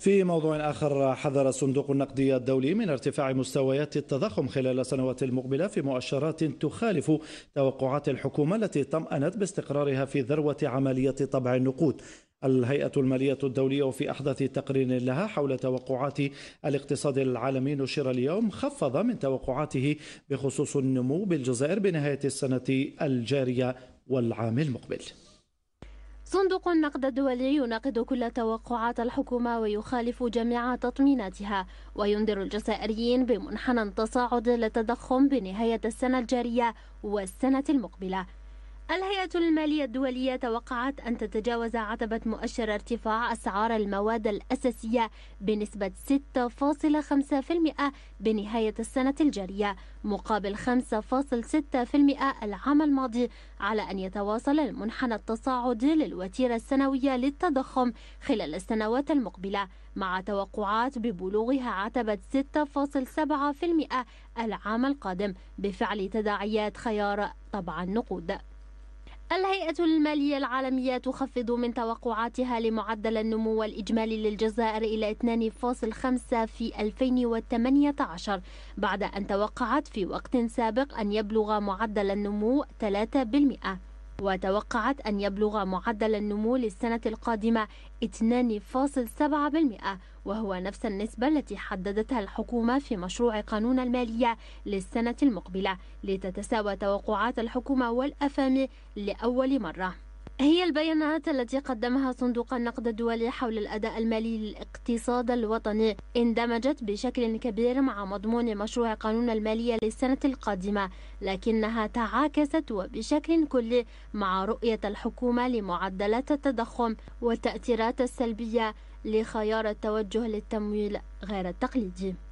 في موضوع آخر حذر الصندوق النقدي الدولي من ارتفاع مستويات التضخم خلال السنوات المقبلة في مؤشرات تخالف توقعات الحكومة التي طمأنت باستقرارها في ذروة عملية طبع النقود الهيئة المالية الدولية في أحدث تقرير لها حول توقعات الاقتصاد العالمي نشر اليوم خفض من توقعاته بخصوص النمو بالجزائر بنهاية السنة الجارية والعام المقبل صندوق النقد الدولي يناقض كل توقعات الحكومة ويخالف جميع تطميناتها وينذر الجزائريين بمنحنى تصاعد للتضخم بنهاية السنة الجارية والسنة المقبلة الهيئة المالية الدولية توقعت أن تتجاوز عتبة مؤشر ارتفاع أسعار المواد الأساسية بنسبة 6.5% بنهاية السنة الجارية مقابل 5.6% العام الماضي على أن يتواصل المنحنى التصاعدي للوتيرة السنوية للتضخم خلال السنوات المقبلة مع توقعات ببلوغها عتبة 6.7% العام القادم بفعل تداعيات خيار طبع النقود الهيئة المالية العالمية تخفض من توقعاتها لمعدل النمو الإجمالي للجزائر إلى 2.5 في 2018 بعد أن توقعت في وقت سابق أن يبلغ معدل النمو 3% وتوقعت أن يبلغ معدل النمو للسنة القادمة 2.7% وهو نفس النسبة التي حددتها الحكومة في مشروع قانون المالية للسنة المقبلة لتتساوى توقعات الحكومة والأفامي لأول مرة هي البيانات التي قدمها صندوق النقد الدولي حول الأداء المالي للاقتصاد الوطني اندمجت بشكل كبير مع مضمون مشروع قانون المالية للسنة القادمة لكنها تعاكست وبشكل كلي مع رؤية الحكومة لمعدلات التضخم والتأثيرات السلبية لخيار التوجه للتمويل غير التقليدي